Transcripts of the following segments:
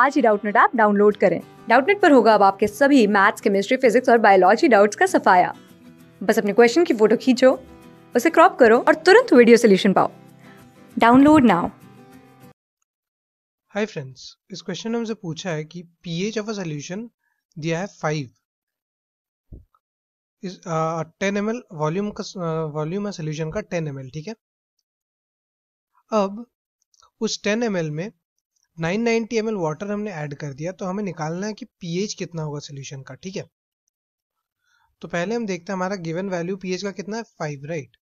आज ही Doubtnut app download करें डाउटनेट पर होगा अब आपके सभी मैथ्स केमिस्ट्री फिजिक्स और बायोलॉजी डाउट्स का सफाया बस अपने क्वेश्चन की फोटो खींचो उसे क्रॉप करो और तुरंत वीडियो सोल्यूशन पाओ डाउनलोड नाउ हाय फ्रेंड्स इस क्वेश्चन में हमसे पूछा है कि पीएच ऑफ अ सॉल्यूशन दिया है 5 इस टेन 10 एमएल वॉल्यूम का वॉल्यूम है सॉल्यूशन का 10 एमएल ठीक है अब उस 10 एमएल में 990 ml वाटर हमने ऐड कर दिया तो हमें निकालना है कि पीएच कितना होगा सोल्यूशन का ठीक है तो पहले हम देखते हैं हमारा गिवन वैल्यू पीएच का कितना है फाइव राइट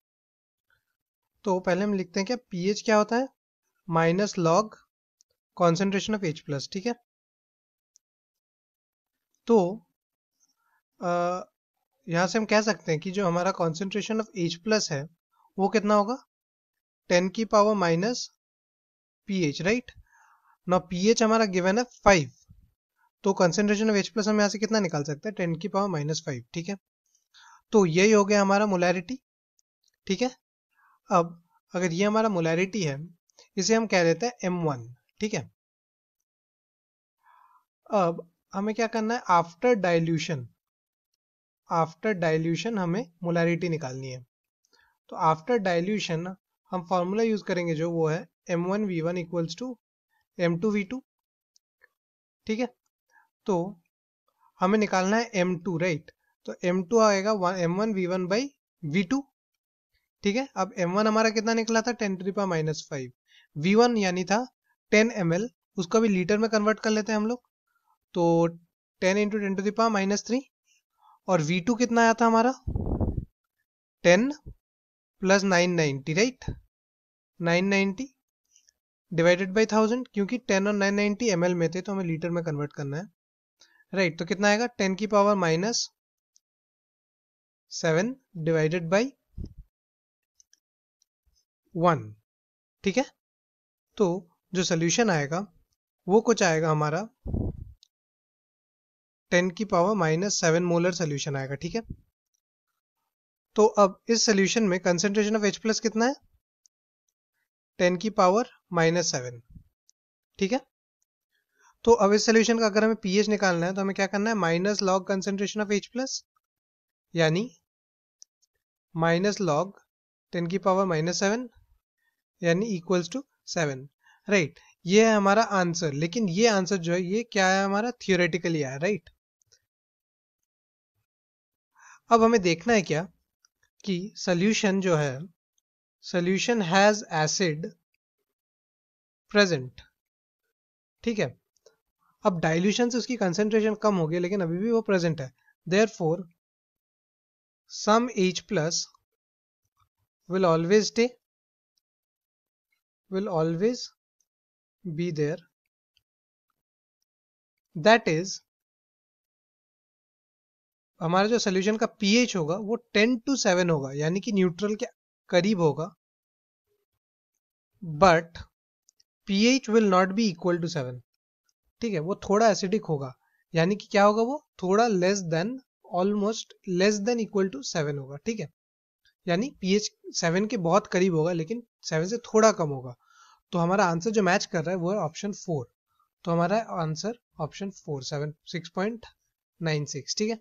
तो पहले हम लिखते हैं क्या पीएच क्या होता है minus log concentration of H plus ठीक है तो आ, यहां से हम कह सकते हैं कि जो हमारा कॉन्सेंट्रेशन ऑफ एच प्लस है वो कितना होगा टेन की पावर माइनस पीएच राइट ना पीएच हमारा गिवन है फाइव तो कंसेंट्रेशन ऑफ एच प्लस हम यहाँ से कितना निकाल सकते हैं टेन की पावर माइनस फाइव ठीक है तो यही हो गया हमारा मोलैरिटी ठीक है अब अगर ये हमारा मोलैरिटी है इसे हम कह देते हैं एम वन ठीक है अब हमें क्या करना है आफ्टर डाइल्यूशन आफ्टर डाइल्यूशन हमें मोलैरिटी निकालनी है तो आफ्टर डाइल्यूशन हम फॉर्मूला यूज करेंगे जो वो है M one V one equals to M two V two ठीक है तो हमें निकालना है एम टू राइट तो एम टू आएगा M one V one by V two ठीक है अब एम वन हमारा कितना निकला था टेन टू रिपा माइनस फाइव वी वन यानी था टेन एम एल उसको भी लीटर में कन्वर्ट कर लेते हैं हम लोग तो टेन इंटू टेन टू दिपा माइनस थ्री और वी टू कितना आया था हमारा ten plus nine ninety right nine ninety divided by thousand क्योंकि टेन और नाइन नाइनटी एम में थे तो हमें लीटर में कन्वर्ट करना है राइट right, तो कितना आएगा टेन की power minus seven divided by one ठीक है तो जो सोल्यूशन आएगा वो कुछ आएगा हमारा टेन की power minus seven molar solution आएगा ठीक है तो अब इस सोल्यूशन में कंसेंट्रेशन ऑफ एच प्लस कितना है टेन की पावर माइनस सेवन ठीक है तो अब इस सोल्यूशन का अगर हमें पीएच निकालना है तो हमें क्या करना है minus log concentration of H plus यानी माइनस लॉग टेन की पावर माइनस सेवन यानी इक्वल्स टू सेवन राइट ये है हमारा आंसर लेकिन ये आंसर जो है ये क्या है हमारा थियोरेटिकली आया राइट अब हमें देखना है क्या कि सोल्यूशन जो है सोल्यूशन हैज एसिड प्रेजेंट ठीक है अब डाइल्यूशन से उसकी कंसेंट्रेशन कम हो गई लेकिन अभी भी वो प्रेजेंट है there four some H plus will always stay will always be there that is हमारा जो सोल्यूशन का पीएच होगा वो 10 टू 7 होगा यानी कि न्यूट्रल के करीब होगा but P H will not be equal to seven ठीक है वो थोड़ा एसिडिक होगा यानी कि क्या होगा वो थोड़ा less than almost less than equal to seven होगा ठीक है यानी पी एच सेवन के बहुत करीब होगा लेकिन सेवन से थोड़ा कम होगा तो हमारा आंसर जो मैच कर रहा है वो है ऑप्शन फोर तो हमारा answer option four seven six point nine six ठीक है